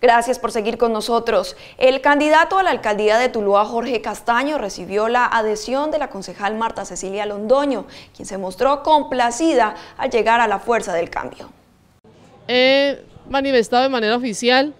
Gracias por seguir con nosotros. El candidato a la alcaldía de Tuluá, Jorge Castaño, recibió la adhesión de la concejal Marta Cecilia Londoño, quien se mostró complacida al llegar a la fuerza del cambio. He manifestado de manera oficial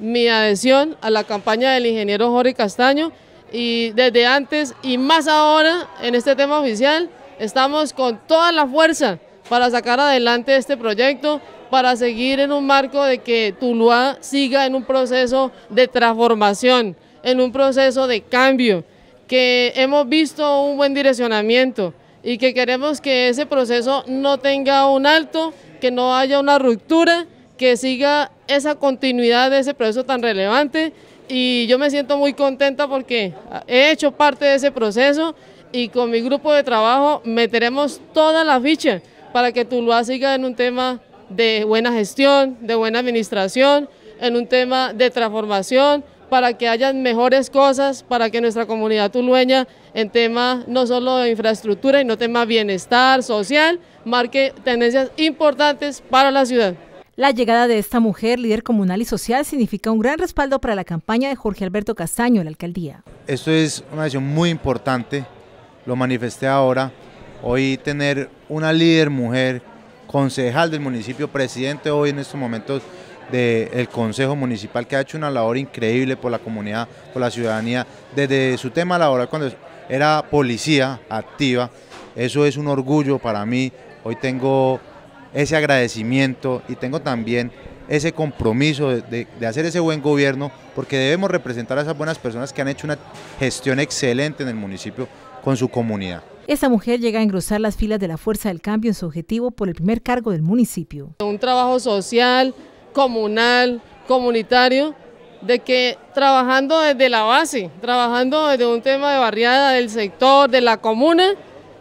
mi adhesión a la campaña del ingeniero Jorge Castaño y desde antes y más ahora en este tema oficial estamos con toda la fuerza para sacar adelante este proyecto para seguir en un marco de que Tuluá siga en un proceso de transformación, en un proceso de cambio, que hemos visto un buen direccionamiento y que queremos que ese proceso no tenga un alto, que no haya una ruptura, que siga esa continuidad de ese proceso tan relevante y yo me siento muy contenta porque he hecho parte de ese proceso y con mi grupo de trabajo meteremos toda la ficha para que Tuluá siga en un tema de buena gestión, de buena administración, en un tema de transformación, para que haya mejores cosas, para que nuestra comunidad tulueña en tema no solo de infraestructura, sino tema bienestar social, marque tendencias importantes para la ciudad. La llegada de esta mujer, líder comunal y social, significa un gran respaldo para la campaña de Jorge Alberto Castaño en la alcaldía. Esto es una decisión muy importante, lo manifesté ahora, hoy tener una líder mujer concejal del municipio, presidente hoy en estos momentos del Consejo Municipal, que ha hecho una labor increíble por la comunidad, por la ciudadanía, desde su tema laboral cuando era policía activa. Eso es un orgullo para mí. Hoy tengo ese agradecimiento y tengo también ese compromiso de, hacer ese buen gobierno, porque debemos representar a esas buenas personas que han hecho una gestión excelente en el municipio con su comunidad. Esta mujer llega a engrosar las filas de la Fuerza del Cambio en su objetivo por el primer cargo del municipio. Un trabajo social, comunal, comunitario, de que trabajando desde la base, trabajando desde un tema de barriada, del sector, de la comuna,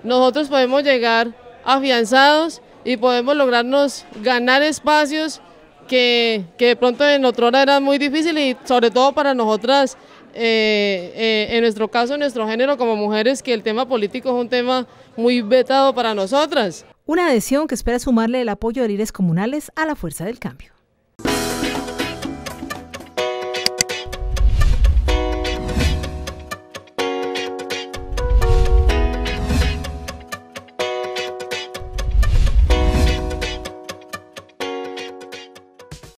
nosotros podemos llegar afianzados y podemos lograrnos ganar espacios que, que de pronto en otra hora eran muy difíciles y sobre todo para nosotras eh, eh, en nuestro caso, en nuestro género como mujeres, que el tema político es un tema muy vetado para nosotras. Una adhesión que espera sumarle el apoyo de líderes comunales a la fuerza del cambio.